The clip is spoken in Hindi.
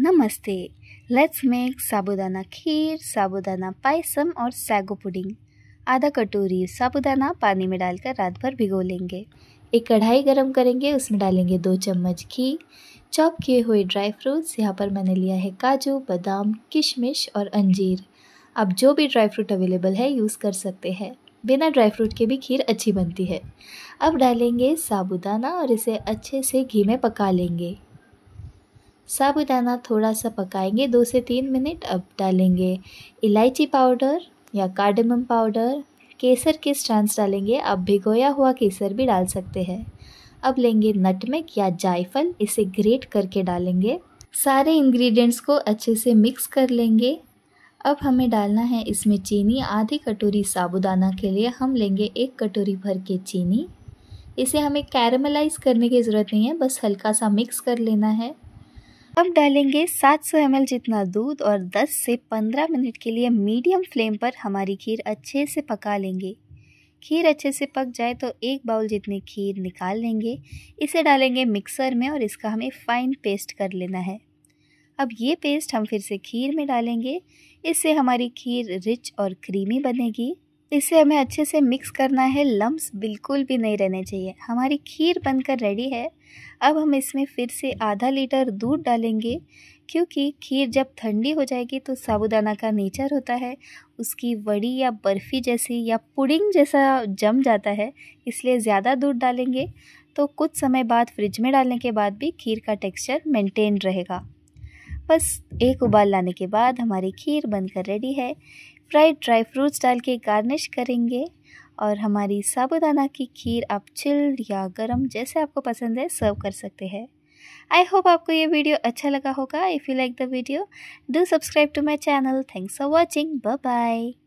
नमस्ते लेट्स मेक साबुदाना खीर साबुदाना पायसम और सैगो पुडिंग आधा कटोरी साबुदाना पानी में डालकर रात भर भिगो लेंगे एक कढ़ाई गरम करेंगे उसमें डालेंगे दो चम्मच घी चॉप किए हुए ड्राई फ्रूट्स यहाँ पर मैंने लिया है काजू बादाम किशमिश और अंजीर आप जो भी ड्राई फ्रूट अवेलेबल है यूज़ कर सकते हैं बिना ड्राई फ्रूट के भी खीर अच्छी बनती है अब डालेंगे साबुदाना और इसे अच्छे से घी में पका लेंगे साबुदाना थोड़ा सा पकाएंगे दो से तीन मिनट अब डालेंगे इलायची पाउडर या कार्डमम पाउडर केसर के स्ट्रांस डालेंगे आप भिगोया हुआ केसर भी डाल सकते हैं अब लेंगे नटमेक या जायफल इसे ग्रेट करके डालेंगे सारे इंग्रेडिएंट्स को अच्छे से मिक्स कर लेंगे अब हमें डालना है इसमें चीनी आधी कटोरी साबुदाना के लिए हम लेंगे एक कटोरी भर के चीनी इसे हमें कैरमलाइज करने की ज़रूरत नहीं है बस हल्का सा मिक्स कर लेना है अब डालेंगे 700 ml जितना दूध और 10 से 15 मिनट के लिए मीडियम फ्लेम पर हमारी खीर अच्छे से पका लेंगे खीर अच्छे से पक जाए तो एक बाउल जितनी खीर निकाल लेंगे इसे डालेंगे मिक्सर में और इसका हमें फ़ाइन पेस्ट कर लेना है अब ये पेस्ट हम फिर से खीर में डालेंगे इससे हमारी खीर रिच और क्रीमी बनेगी इसे हमें अच्छे से मिक्स करना है लम्ब बिल्कुल भी नहीं रहने चाहिए हमारी खीर बनकर रेडी है अब हम इसमें फिर से आधा लीटर दूध डालेंगे क्योंकि खीर जब ठंडी हो जाएगी तो साबुदाना का नेचर होता है उसकी वड़ी या बर्फ़ी जैसी या पुडिंग जैसा जम जाता है इसलिए ज़्यादा दूध डालेंगे तो कुछ समय बाद फ्रिज में डालने के बाद भी खीर का टेक्सचर मेंटेन रहेगा बस एक उबाल लाने के बाद हमारी खीर बनकर रेडी है फ्राइड ड्राई फ्रूट्स डाल के गार्निश करेंगे और हमारी साबुदाना की खीर आप चिल्ड या गर्म जैसे आपको पसंद है सर्व कर सकते हैं आई होप आपको ये वीडियो अच्छा लगा होगा if you like the video do subscribe to my channel thanks for watching bye